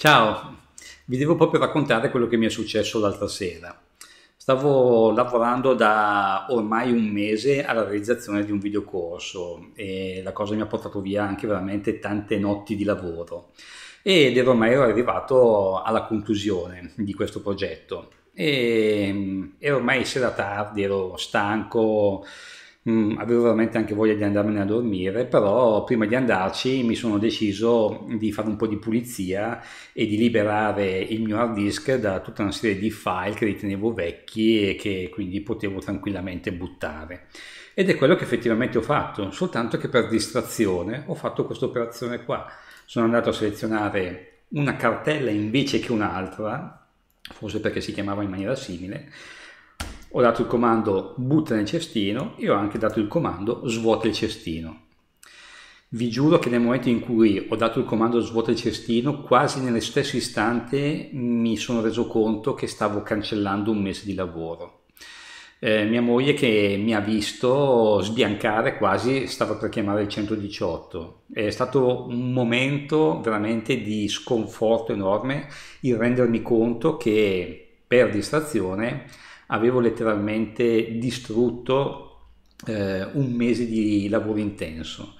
Ciao, vi devo proprio raccontare quello che mi è successo l'altra sera. Stavo lavorando da ormai un mese alla realizzazione di un videocorso e la cosa mi ha portato via anche veramente tante notti di lavoro ed ero ormai arrivato alla conclusione di questo progetto. E, mm, era ormai sera tardi, ero stanco, mh, mm, avevo veramente anche voglia di andarmene a dormire, però prima di andarci mi sono deciso di fare un po' di pulizia e di liberare il mio hard disk da tutta una serie di file che ritenevo vecchi e che quindi potevo tranquillamente buttare. Ed è quello che effettivamente ho fatto, soltanto che per distrazione ho fatto questa operazione qua. Sono andato a selezionare una cartella invece che un'altra, forse perché si chiamava in maniera simile, ho dato il comando butta nel cestino e ho anche dato il comando svuota il cestino. Vi giuro che nel momento in cui ho dato il comando svuota il cestino, quasi nello stesso istante mi sono reso conto che stavo cancellando un mese di lavoro. Eh, mia moglie che mi ha visto sbiancare quasi stava per chiamare il 118. È stato un momento veramente di sconforto enorme il rendermi conto che per distrazione avevo letteralmente distrutto eh, un mese di lavoro intenso.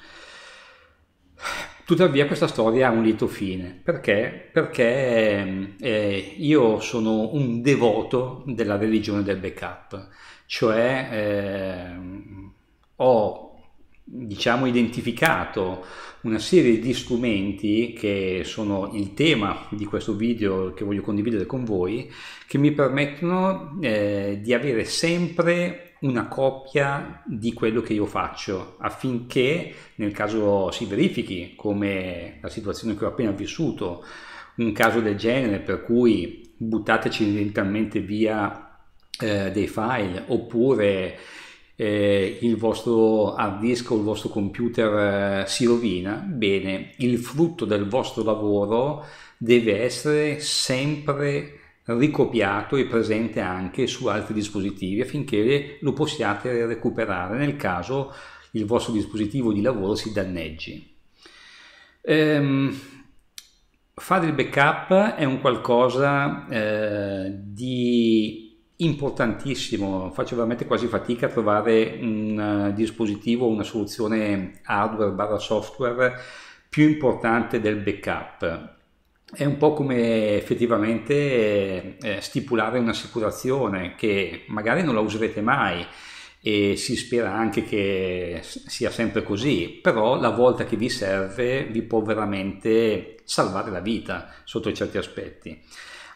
Tuttavia questa storia ha un lieto fine, perché? Perché eh, io sono un devoto della religione del backup, cioè eh, ho diciamo, identificato una serie di strumenti che sono il tema di questo video che voglio condividere con voi, che mi permettono eh, di avere sempre una copia di quello che io faccio affinché nel caso si verifichi come la situazione che ho appena vissuto un caso del genere per cui buttateci incidentalmente via eh, dei file oppure eh, il vostro hard disk o il vostro computer eh, si rovina, bene, il frutto del vostro lavoro deve essere sempre ricopiato e presente anche su altri dispositivi affinché lo possiate recuperare nel caso il vostro dispositivo di lavoro si danneggi. Ehm, fare il backup è un qualcosa eh, di importantissimo, faccio veramente quasi fatica a trovare un eh, dispositivo, una soluzione hardware barra software più importante del backup. È un po' come effettivamente eh, eh, stipulare un'assicurazione che magari non la userete mai e si spera anche che sia sempre così, però la volta che vi serve vi può veramente salvare la vita sotto certi aspetti.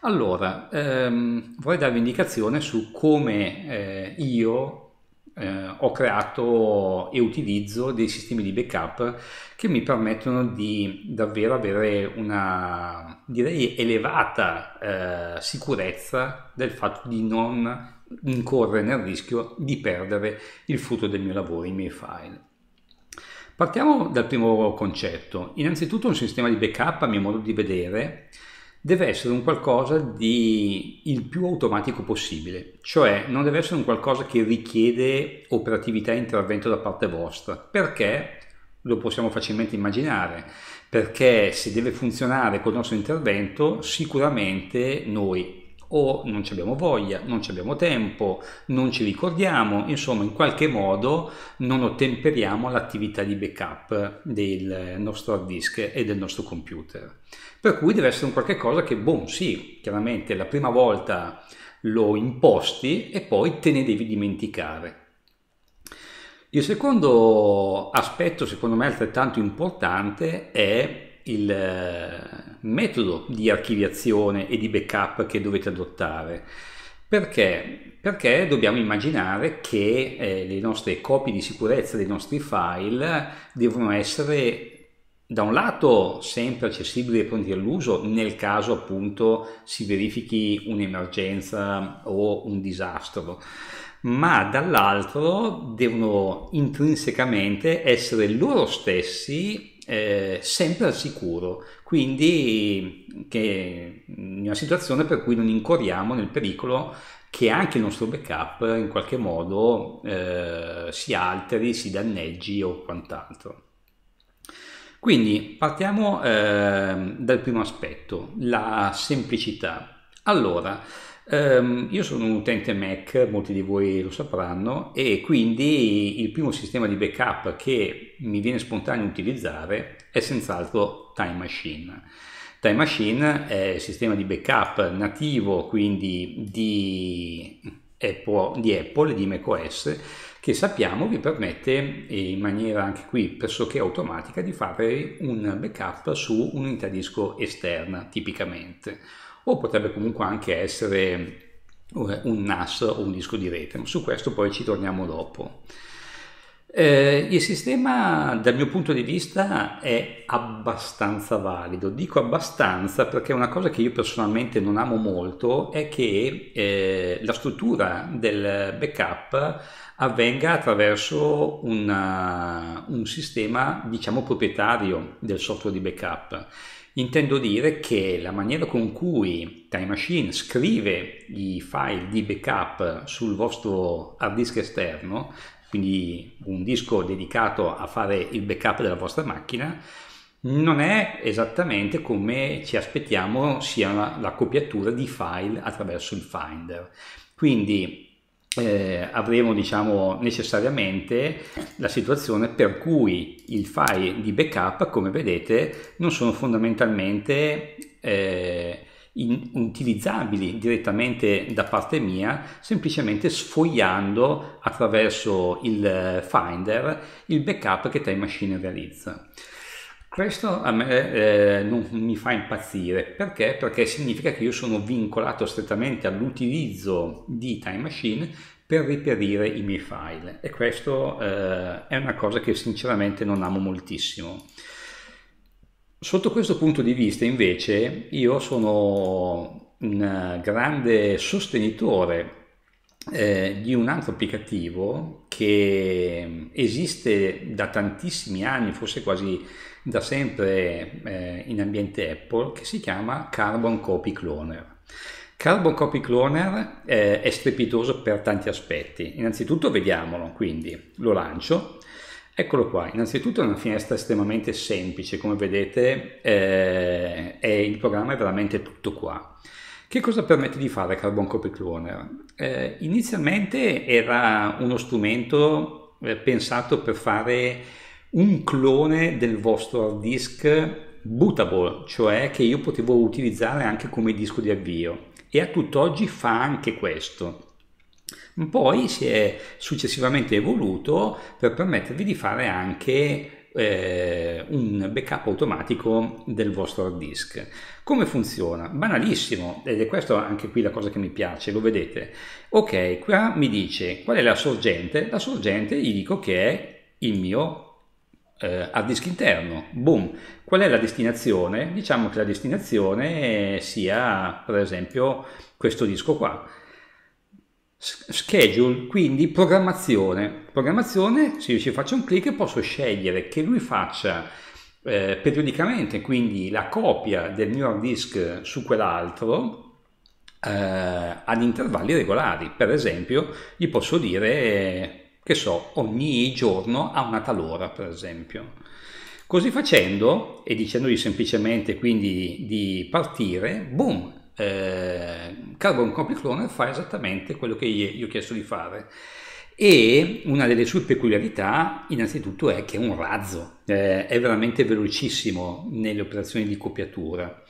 Allora, ehm, vorrei darvi indicazione su come eh, io eh, ho creato e utilizzo dei sistemi di backup che mi permettono di davvero avere una direi elevata eh, sicurezza del fatto di non incorrere nel rischio di perdere il frutto del mio lavoro, i miei file. Partiamo dal primo concetto. Innanzitutto un sistema di backup, a mio modo di vedere, deve essere un qualcosa di il più automatico possibile, cioè non deve essere un qualcosa che richiede operatività e intervento da parte vostra, perché lo possiamo facilmente immaginare, perché se deve funzionare col nostro intervento, sicuramente noi o non ci abbiamo voglia, non ci abbiamo tempo, non ci ricordiamo, insomma in qualche modo non ottemperiamo l'attività di backup del nostro hard disk e del nostro computer. Per cui deve essere un qualche cosa che, boh, sì, chiaramente la prima volta lo imposti e poi te ne devi dimenticare. Il secondo aspetto, secondo me altrettanto importante, è il metodo di archiviazione e di backup che dovete adottare. Perché? Perché dobbiamo immaginare che eh, le nostre copie di sicurezza dei nostri file devono essere da un lato sempre accessibili e pronti all'uso nel caso appunto si verifichi un'emergenza o un disastro, ma dall'altro devono intrinsecamente essere loro stessi eh, sempre al sicuro, quindi che in una situazione per cui non incorriamo nel pericolo che anche il nostro backup in qualche modo eh, si alteri, si danneggi o quant'altro. Quindi partiamo eh, dal primo aspetto, la semplicità. Allora, Um, io sono un utente Mac, molti di voi lo sapranno, e quindi il primo sistema di backup che mi viene spontaneo utilizzare è senz'altro Time Machine. Time Machine è il sistema di backup nativo, quindi di Apple, di Apple, di macOS, che sappiamo vi permette in maniera anche qui pressoché automatica di fare un backup su un'unità disco esterna tipicamente o potrebbe comunque anche essere eh, un NAS o un disco di rete, ma su questo poi ci torniamo dopo. Eh, il sistema dal mio punto di vista è abbastanza valido, dico abbastanza perché una cosa che io personalmente non amo molto è che eh, la struttura del backup avvenga attraverso una, un sistema diciamo proprietario del software di backup Intendo dire che la maniera con cui Time Machine scrive i file di backup sul vostro hard disk esterno, quindi un disco dedicato a fare il backup della vostra macchina, non è esattamente come ci aspettiamo sia la, la copiatura di file attraverso il Finder. Quindi eh, avremo diciamo, necessariamente la situazione per cui i file di backup, come vedete, non sono fondamentalmente eh, in, utilizzabili direttamente da parte mia, semplicemente sfogliando attraverso il eh, Finder il backup che Time Machine realizza. Questo a me eh, non mi fa impazzire, perché? Perché significa che io sono vincolato strettamente all'utilizzo di Time Machine per reperire i miei file e questo eh, è una cosa che sinceramente non amo moltissimo. Sotto questo punto di vista invece io sono un eh, grande sostenitore eh, di un altro applicativo che mm, esiste da tantissimi anni, forse quasi da sempre eh, in ambiente Apple, che si chiama Carbon Copy Cloner. Carbon Copy Cloner eh, è strepitoso per tanti aspetti. Innanzitutto vediamolo, quindi lo lancio. Eccolo qua, innanzitutto è una finestra estremamente semplice, come vedete eh, il programma è veramente tutto qua. Che cosa permette di fare Carbon Copy Cloner? Eh, inizialmente era uno strumento eh, pensato per fare un clone del vostro hard disk bootable, cioè che io potevo utilizzare anche come disco di avvio e a tutt'oggi fa anche questo. Poi si è successivamente evoluto per permettervi di fare anche eh, un backup automatico del vostro hard disk. Come funziona? Banalissimo, ed è questa anche qui la cosa che mi piace, lo vedete. Ok, qua mi dice qual è la sorgente, la sorgente gli dico che è il mio eh, hard disk interno. Boom. Qual è la destinazione? Diciamo che la destinazione sia per esempio questo disco qua. Schedule, quindi programmazione. Programmazione, se io ci faccio un clic posso scegliere che lui faccia eh, periodicamente, quindi la copia del mio hard disk su quell'altro eh, ad intervalli regolari. Per esempio, gli posso dire, che so, ogni giorno a una tal ora, per esempio. Così facendo e dicendogli semplicemente quindi di partire, boom, eh, Carbon Copy Cloner fa esattamente quello che gli ho chiesto di fare e una delle sue peculiarità innanzitutto è che è un razzo, eh, è veramente velocissimo nelle operazioni di copiatura.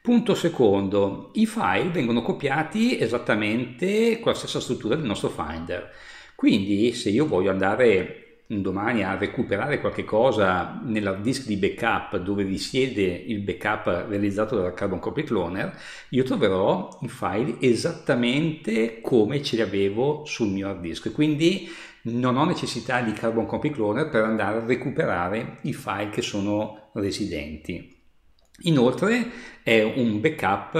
Punto secondo, i file vengono copiati esattamente con la stessa struttura del nostro Finder, quindi se io voglio andare un domani a recuperare qualche cosa nell'hard disk di backup dove risiede il backup realizzato dalla Carbon Copy Cloner, io troverò i file esattamente come ce li avevo sul mio hard disk. Quindi non ho necessità di Carbon Copy Cloner per andare a recuperare i file che sono residenti. Inoltre è un backup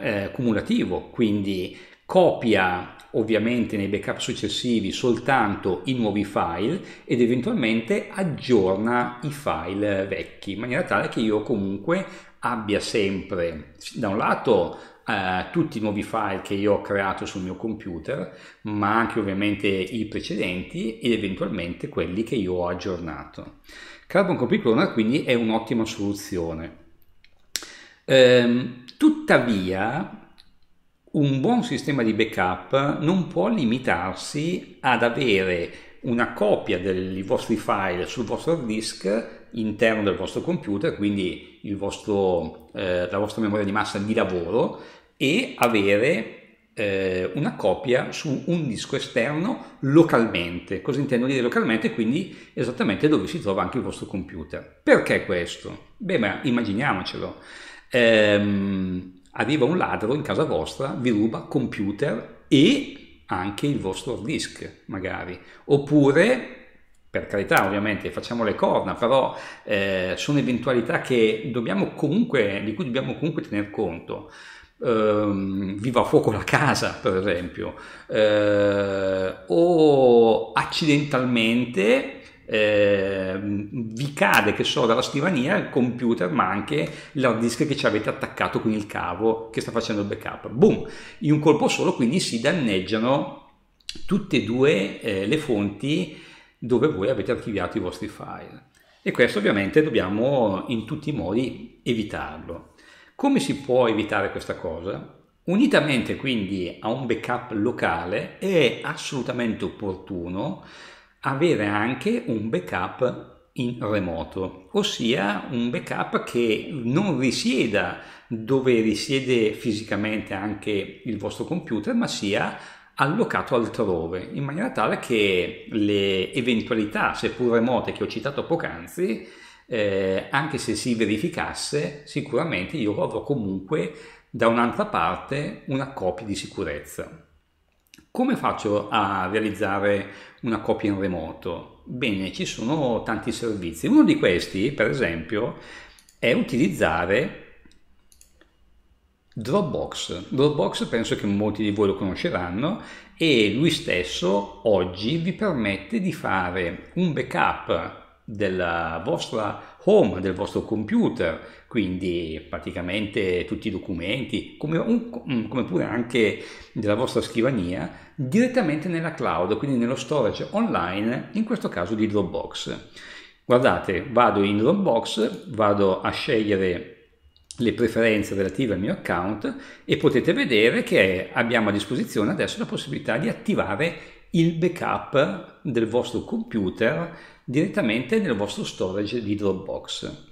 eh, cumulativo, quindi copia ovviamente nei backup successivi soltanto i nuovi file ed eventualmente aggiorna i file vecchi in maniera tale che io comunque abbia sempre da un lato eh, tutti i nuovi file che io ho creato sul mio computer ma anche ovviamente i precedenti ed eventualmente quelli che io ho aggiornato Carbon Copy Cloner quindi è un'ottima soluzione ehm, tuttavia un buon sistema di backup non può limitarsi ad avere una copia dei vostri file sul vostro hard disk interno del vostro computer, quindi vostro, eh, la vostra memoria di massa di lavoro, e avere eh, una copia su un disco esterno localmente. Cosa intendo dire localmente? Quindi esattamente dove si trova anche il vostro computer. Perché questo? Beh, ma immaginiamocelo. Ehm, arriva un ladro in casa vostra, vi ruba computer e anche il vostro disk, magari. Oppure, per carità, ovviamente, facciamo le corna, però eh, sono eventualità comunque, di cui dobbiamo comunque tener conto. Ehm, viva fuoco la casa, per esempio, ehm, o accidentalmente eh, vi cade, che so, dalla scrivania, il computer, ma anche l'hard disk che ci avete attaccato con il cavo che sta facendo il backup. Boom! In un colpo solo, quindi si danneggiano tutte e due eh, le fonti dove voi avete archiviato i vostri file. E questo ovviamente dobbiamo in tutti i modi evitarlo. Come si può evitare questa cosa? Unitamente quindi a un backup locale è assolutamente opportuno avere anche un backup in remoto, ossia un backup che non risieda dove risiede fisicamente anche il vostro computer, ma sia allocato altrove, in maniera tale che le eventualità, seppur remote, che ho citato poc'anzi, eh, anche se si verificasse, sicuramente io avrò comunque da un'altra parte una copia di sicurezza. Come faccio a realizzare una copia in remoto? Bene, ci sono tanti servizi. Uno di questi, per esempio, è utilizzare Dropbox. Dropbox penso che molti di voi lo conosceranno e lui stesso oggi vi permette di fare un backup della vostra home, del vostro computer quindi praticamente tutti i documenti, come, un, mm, come pure anche della vostra scrivania, direttamente nella cloud, quindi nello storage online, in questo caso di Dropbox. Guardate, vado in Dropbox, vado a scegliere le preferenze relative al mio account e potete vedere che abbiamo a disposizione adesso la possibilità di attivare il backup del vostro computer direttamente nel vostro storage di Dropbox.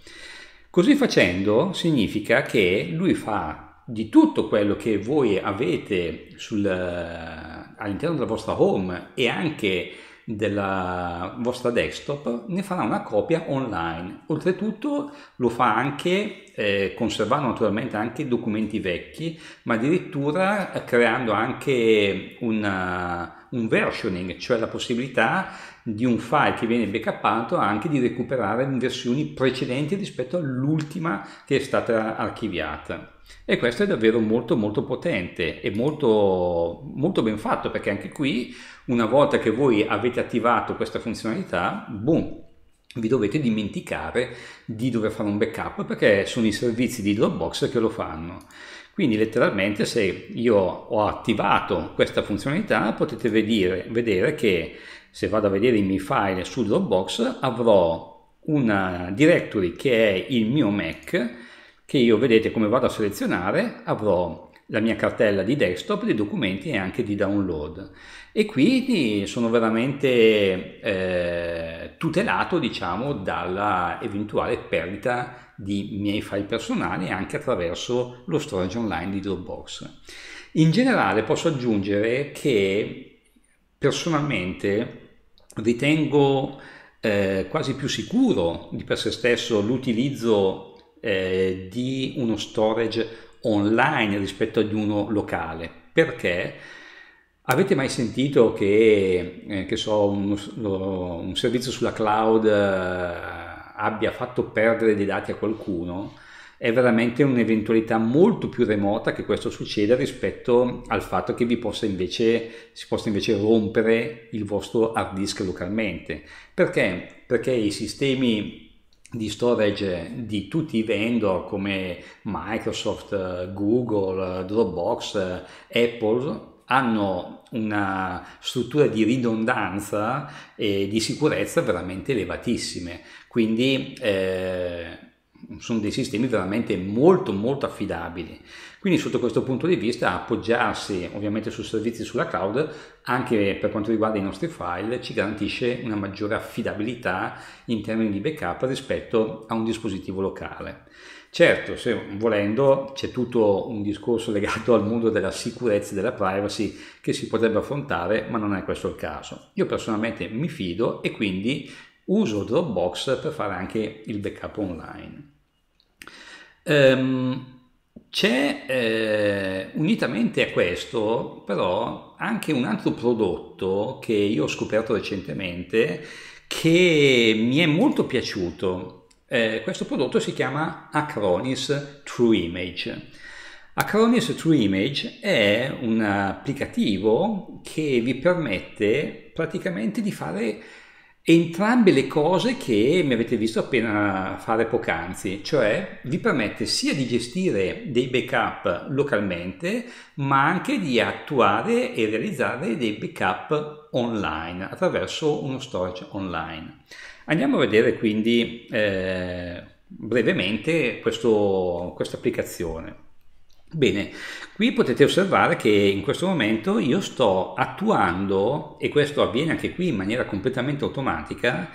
Così facendo significa che lui fa di tutto quello che voi avete sul, eh, all'interno della vostra home e anche della vostra desktop ne farà una copia online oltretutto lo fa anche eh, conservando naturalmente anche documenti vecchi ma addirittura eh, creando anche una, eh, un versioning cioè la possibilità di un file che viene backupato anche di recuperare versioni precedenti rispetto all'ultima che è stata archiviata e questo è davvero molto molto potente e molto, molto ben fatto perché anche qui una volta che voi avete attivato questa funzionalità boom vi dovete dimenticare di dover fare un backup perché sono i servizi di Dropbox che lo fanno quindi letteralmente se io ho attivato questa funzionalità potete vedere, vedere che se vado a vedere i miei file su Dropbox avrò una directory che è il mio Mac che io vedete come vado a selezionare avrò la mia cartella di desktop, dei documenti e anche di download e quindi eh, sono veramente eh, tutelato diciamo dalla eventuale perdita di miei file personali anche attraverso lo storage online di Dropbox. In generale posso aggiungere che personalmente ritengo eh, quasi più sicuro di per sé stesso l'utilizzo eh, di uno storage online rispetto ad uno locale. Perché? Avete mai sentito che, eh, che so, un, lo, un, servizio sulla cloud eh, abbia fatto perdere dei dati a qualcuno? è veramente un'eventualità molto più remota che questo succeda rispetto al fatto che vi possa invece, si possa invece rompere il vostro hard disk localmente. Perché? Perché i sistemi di storage di tutti i vendor come Microsoft, Google, Dropbox, Apple hanno una struttura di ridondanza e di sicurezza veramente elevatissime. Quindi eh, sono dei sistemi veramente molto molto affidabili. Quindi sotto questo punto di vista appoggiarsi ovviamente su servizi sulla cloud anche per quanto riguarda i nostri file ci garantisce una maggiore affidabilità in termini di backup rispetto a un dispositivo locale. Certo, se volendo c'è tutto un discorso legato al mondo della sicurezza e della privacy che si potrebbe affrontare, ma non è questo il caso. Io personalmente mi fido e quindi uso Dropbox per fare anche il backup online. Ehm, c'è eh, unitamente a questo però anche un altro prodotto che io ho scoperto recentemente che mi è molto piaciuto. Eh, questo prodotto si chiama Acronis True Image. Acronis True Image è un applicativo che vi permette praticamente di fare Entrambe le cose che mi avete visto appena fare poc'anzi, cioè vi permette sia di gestire dei backup localmente, ma anche di attuare e realizzare dei backup online attraverso uno storage online. Andiamo a vedere quindi eh, brevemente questa applicazione. Bene, qui potete osservare che in questo momento io sto attuando, e questo avviene anche qui in maniera completamente automatica,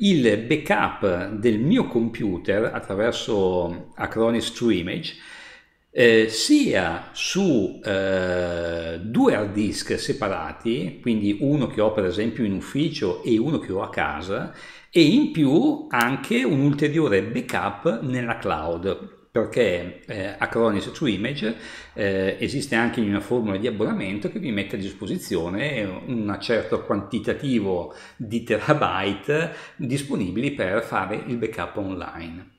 il backup del mio computer attraverso Acronis True Image eh, sia su eh, due hard disk separati, quindi uno che ho per esempio in ufficio e uno che ho a casa, e in più anche un ulteriore backup nella cloud perché eh, Acronis su Image eh, esiste anche una formula di abbonamento che vi mette a disposizione un certo quantitativo di terabyte disponibili per fare il backup online.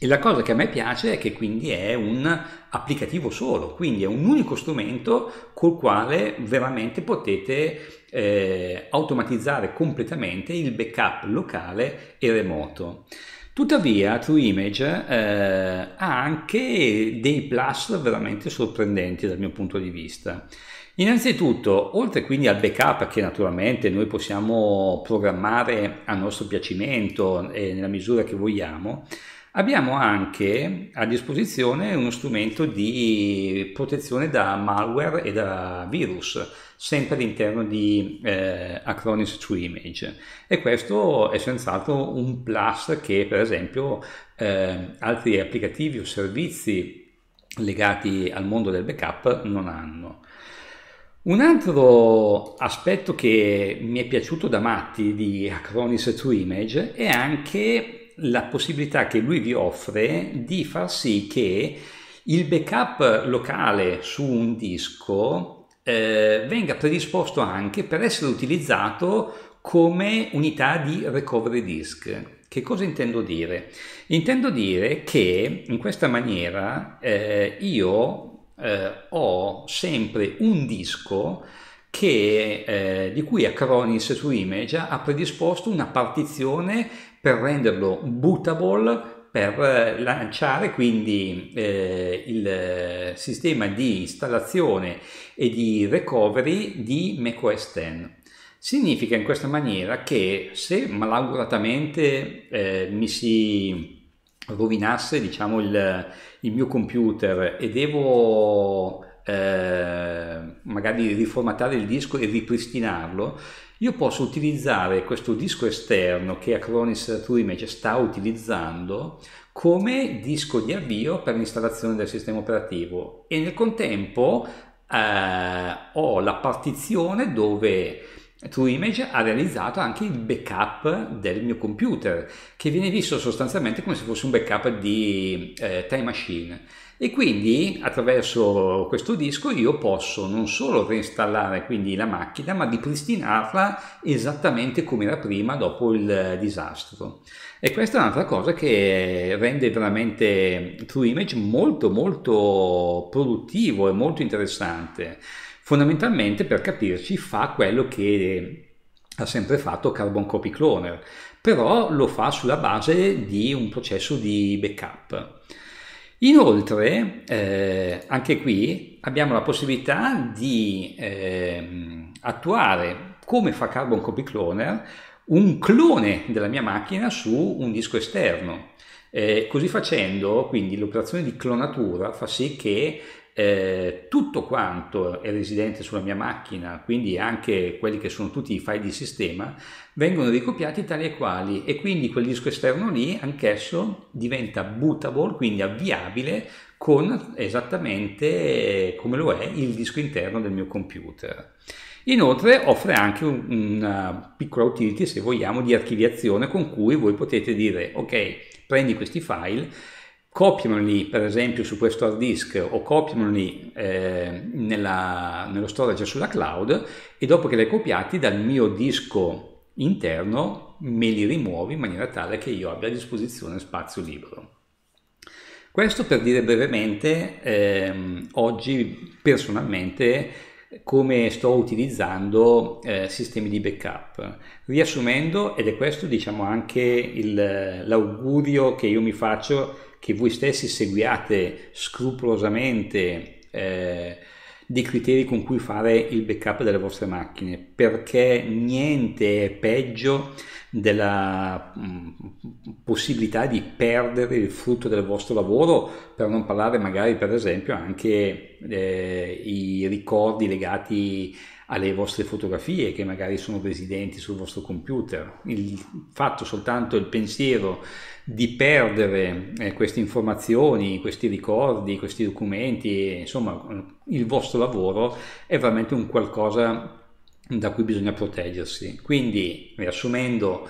E la cosa che a me piace è che quindi è un applicativo solo, quindi è un unico strumento col quale veramente potete eh, automatizzare completamente il backup locale e remoto. Tuttavia, True Image eh, ha anche dei plus veramente sorprendenti dal mio punto di vista. Innanzitutto, oltre quindi al backup che naturalmente noi possiamo programmare a nostro piacimento e nella misura che vogliamo, abbiamo anche a disposizione uno strumento di protezione da malware e da virus sempre all'interno di eh, Acronis 2 Image e questo è senz'altro un plus che per esempio eh, altri applicativi o servizi legati al mondo del backup non hanno. Un altro aspetto che mi è piaciuto da matti di Acronis 2 Image è anche la possibilità che lui vi offre di far sì che il backup locale su un disco eh, venga predisposto anche per essere utilizzato come unità di recovery disk. Che cosa intendo dire? Intendo dire che in questa maniera eh, io eh, ho sempre un disco che, eh, di cui Acronis su Image ha predisposto una partizione per renderlo bootable per lanciare quindi eh, il sistema di installazione e di recovery di macOS 10. Significa in questa maniera che se malauguratamente eh, mi si rovinasse diciamo, il, il mio computer e devo eh, magari riformattare il disco e ripristinarlo, io posso utilizzare questo disco esterno che Acronis True Image sta utilizzando come disco di avvio per l'installazione del sistema operativo e nel contempo eh, ho la partizione dove TrueImage ha realizzato anche il backup del mio computer, che viene visto sostanzialmente come se fosse un backup di eh, Time Machine. E quindi attraverso questo disco io posso non solo reinstallare quindi la macchina, ma ripristinarla esattamente come era prima dopo il disastro. E questa è un'altra cosa che rende veramente TrueImage molto molto produttivo e molto interessante. Fondamentalmente, per capirci, fa quello che ha sempre fatto Carbon Copy Cloner, però lo fa sulla base di un processo di backup. Inoltre, eh, anche qui abbiamo la possibilità di eh, attuare, come fa Carbon Copy Cloner, un clone della mia macchina su un disco esterno. Eh, così facendo, quindi l'operazione di clonatura fa sì che eh, tutto quanto è residente sulla mia macchina, quindi anche quelli che sono tutti i file di sistema, vengono ricopiati tali e quali e quindi quel disco esterno lì anch'esso diventa bootable, quindi avviabile con esattamente come lo è il disco interno del mio computer. Inoltre offre anche una piccola utility, se vogliamo, di archiviazione con cui voi potete dire ok, prendi questi file, copiamoli per esempio su questo hard disk o copiamoli eh, nella, nello storage sulla cloud e dopo che li hai copiati dal mio disco interno me li rimuovi in maniera tale che io abbia a disposizione spazio libero. Questo per dire brevemente eh, oggi personalmente come sto utilizzando eh, sistemi di backup. Riassumendo, ed è questo diciamo anche il, l'augurio che io mi faccio che voi stessi seguiate scrupolosamente eh, dei criteri con cui fare il backup delle vostre macchine, perché niente è peggio della mh, mm, possibilità di perdere il frutto del vostro lavoro, per non parlare magari per esempio anche eh, i ricordi legati a alle vostre fotografie che magari sono residenti sul vostro computer. Il fatto soltanto il pensiero di perdere eh, queste informazioni, questi ricordi, questi documenti, insomma il vostro lavoro è veramente un qualcosa da cui bisogna proteggersi. Quindi, riassumendo,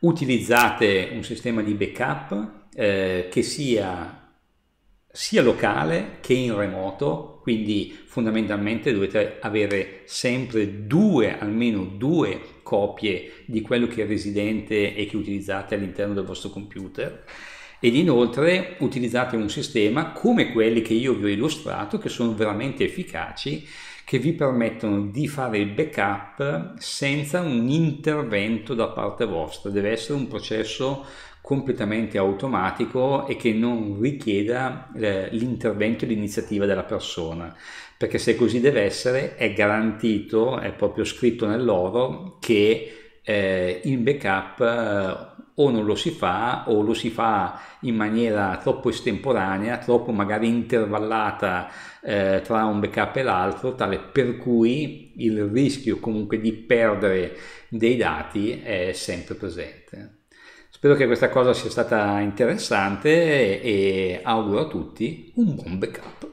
utilizzate un sistema di backup eh, che sia sia locale che in remoto quindi fondamentalmente dovete avere sempre due, almeno due copie di quello che è residente e che utilizzate all'interno del vostro computer ed inoltre utilizzate un sistema come quelli che io vi ho illustrato che sono veramente efficaci che vi permettono di fare il backup senza un intervento da parte vostra. Deve essere un processo completamente automatico e che non richieda eh, l'intervento e l'iniziativa della persona perché se così deve essere è garantito è proprio scritto nell'oro che eh, il backup eh, o non lo si fa o lo si fa in maniera troppo estemporanea, troppo magari intervallata eh, tra un backup e l'altro, tale per cui il rischio comunque di perdere dei dati è sempre presente. Spero che questa cosa sia stata interessante e auguro a tutti un buon backup.